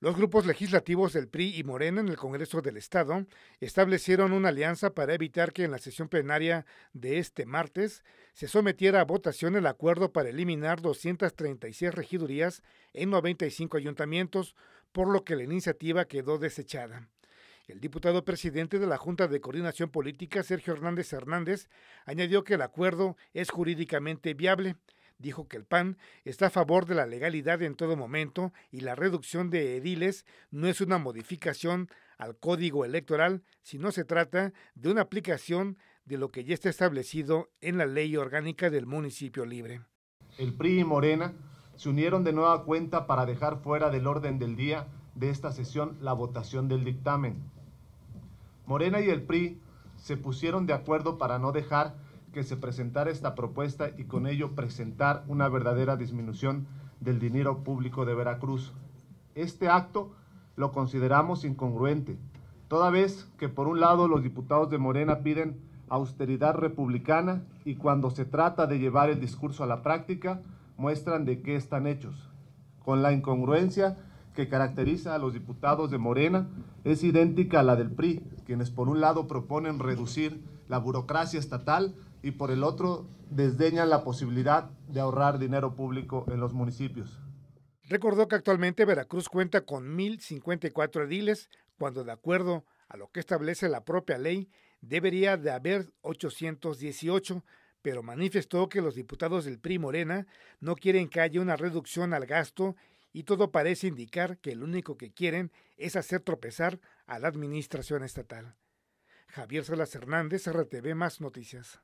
Los grupos legislativos del PRI y Morena en el Congreso del Estado establecieron una alianza para evitar que en la sesión plenaria de este martes se sometiera a votación el acuerdo para eliminar 236 regidurías en 95 ayuntamientos, por lo que la iniciativa quedó desechada. El diputado presidente de la Junta de Coordinación Política, Sergio Hernández Hernández, añadió que el acuerdo es jurídicamente viable. Dijo que el PAN está a favor de la legalidad en todo momento y la reducción de ediles no es una modificación al código electoral, sino se trata de una aplicación de lo que ya está establecido en la ley orgánica del municipio libre. El PRI y Morena se unieron de nueva cuenta para dejar fuera del orden del día de esta sesión la votación del dictamen Morena y el PRI se pusieron de acuerdo para no dejar que se presentara esta propuesta y con ello presentar una verdadera disminución del dinero público de Veracruz. Este acto lo consideramos incongruente, toda vez que por un lado los diputados de Morena piden austeridad republicana y cuando se trata de llevar el discurso a la práctica muestran de qué están hechos. Con la incongruencia que caracteriza a los diputados de Morena es idéntica a la del PRI, quienes por un lado proponen reducir la burocracia estatal y por el otro desdeñan la posibilidad de ahorrar dinero público en los municipios. Recordó que actualmente Veracruz cuenta con 1.054 ediles, cuando de acuerdo a lo que establece la propia ley, debería de haber 818, pero manifestó que los diputados del PRI Morena no quieren que haya una reducción al gasto y todo parece indicar que lo único que quieren es hacer tropezar a la administración estatal. Javier Salas Hernández, RTV Más Noticias.